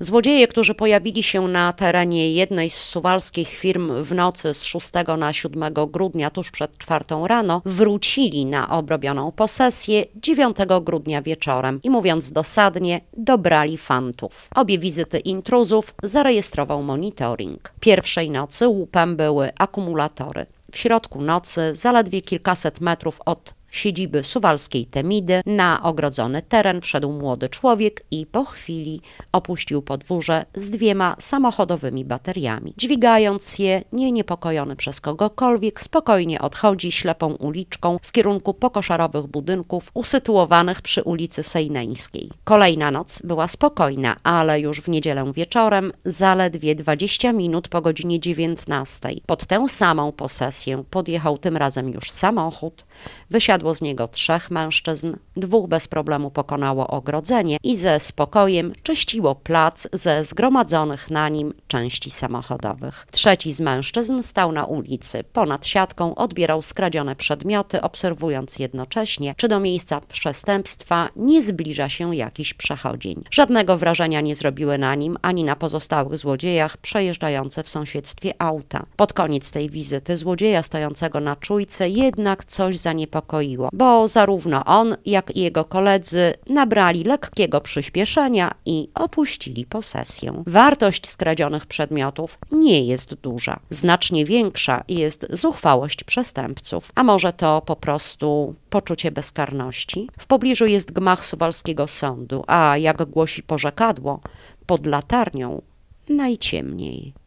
Złodzieje, którzy pojawili się na terenie jednej z suwalskich firm w nocy z 6 na 7 grudnia tuż przed czwartą rano, wrócili na obrobioną posesję 9 grudnia wieczorem i mówiąc dosadnie, dobrali fantów. Obie wizyty intruzów zarejestrował monitoring. Pierwszej nocy łupem były akumulatory. W środku nocy, zaledwie kilkaset metrów od siedziby suwalskiej Temidy. Na ogrodzony teren wszedł młody człowiek i po chwili opuścił podwórze z dwiema samochodowymi bateriami. Dźwigając je, nie niepokojony przez kogokolwiek, spokojnie odchodzi ślepą uliczką w kierunku pokoszarowych budynków usytuowanych przy ulicy Sejneńskiej. Kolejna noc była spokojna, ale już w niedzielę wieczorem, zaledwie 20 minut po godzinie 19, pod tę samą posesję podjechał tym razem już samochód, wysiadł z niego trzech mężczyzn, dwóch bez problemu pokonało ogrodzenie i ze spokojem czyściło plac ze zgromadzonych na nim części samochodowych. Trzeci z mężczyzn stał na ulicy, ponad siatką odbierał skradzione przedmioty, obserwując jednocześnie, czy do miejsca przestępstwa nie zbliża się jakiś przechodzień. Żadnego wrażenia nie zrobiły na nim ani na pozostałych złodziejach przejeżdżające w sąsiedztwie auta. Pod koniec tej wizyty złodzieja stojącego na czujce jednak coś zaniepokoiło bo zarówno on, jak i jego koledzy nabrali lekkiego przyspieszenia i opuścili posesję. Wartość skradzionych przedmiotów nie jest duża. Znacznie większa jest zuchwałość przestępców, a może to po prostu poczucie bezkarności? W pobliżu jest gmach suwalskiego sądu, a jak głosi porzekadło, pod latarnią najciemniej.